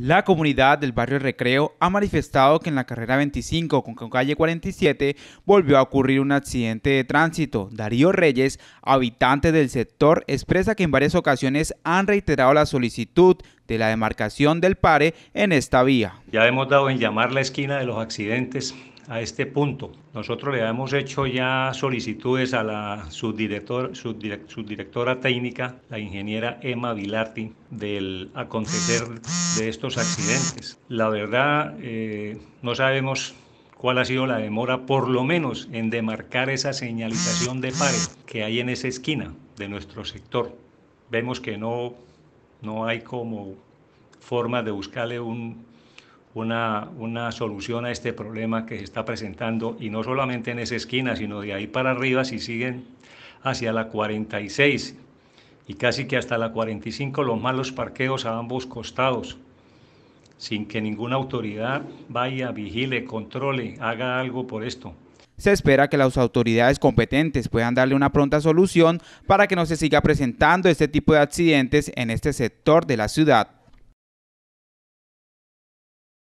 La comunidad del barrio Recreo ha manifestado que en la carrera 25 con calle 47 volvió a ocurrir un accidente de tránsito. Darío Reyes, habitante del sector, expresa que en varias ocasiones han reiterado la solicitud de la demarcación del PARE en esta vía. Ya hemos dado en llamar la esquina de los accidentes a este punto. Nosotros le hemos hecho ya solicitudes a la subdirector, subdirectora técnica, la ingeniera Emma Vilati, del acontecer de estos accidentes. La verdad, eh, no sabemos cuál ha sido la demora, por lo menos en demarcar esa señalización de pare que hay en esa esquina de nuestro sector. Vemos que no, no hay como forma de buscarle un una, solución a este problema que se está presentando y no solamente en esa esquina, sino de ahí para arriba si siguen hacia la 46 y casi que hasta la 45 los malos parqueos a ambos costados, sin que ninguna autoridad vaya, vigile, controle, haga algo por esto. Se espera que las autoridades competentes puedan darle una pronta solución para que no se siga presentando este tipo de accidentes en este sector de la ciudad.